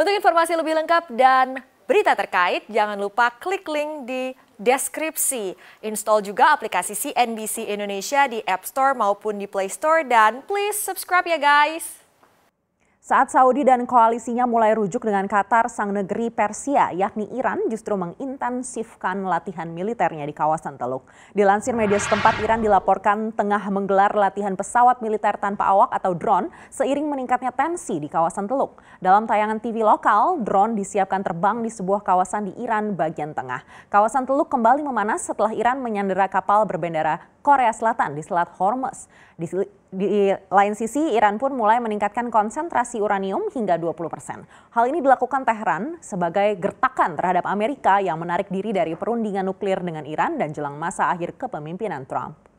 Untuk informasi lebih lengkap dan berita terkait, jangan lupa klik link di deskripsi. Install juga aplikasi CNBC Indonesia di App Store maupun di Play Store dan please subscribe ya guys. Saat Saudi dan koalisinya mulai rujuk dengan Qatar, sang negeri Persia yakni Iran justru mengintensifkan latihan militernya di kawasan Teluk. Dilansir media setempat, Iran dilaporkan tengah menggelar latihan pesawat militer tanpa awak atau drone seiring meningkatnya tensi di kawasan Teluk. Dalam tayangan TV lokal, drone disiapkan terbang di sebuah kawasan di Iran bagian tengah. Kawasan Teluk kembali memanas setelah Iran menyandera kapal berbendera Korea Selatan di Selat Hormuz. Di, di lain sisi, Iran pun mulai meningkatkan konsentrasi uranium hingga 20 persen. Hal ini dilakukan Tehran sebagai gertakan terhadap Amerika yang menarik diri dari perundingan nuklir dengan Iran dan jelang masa akhir kepemimpinan Trump.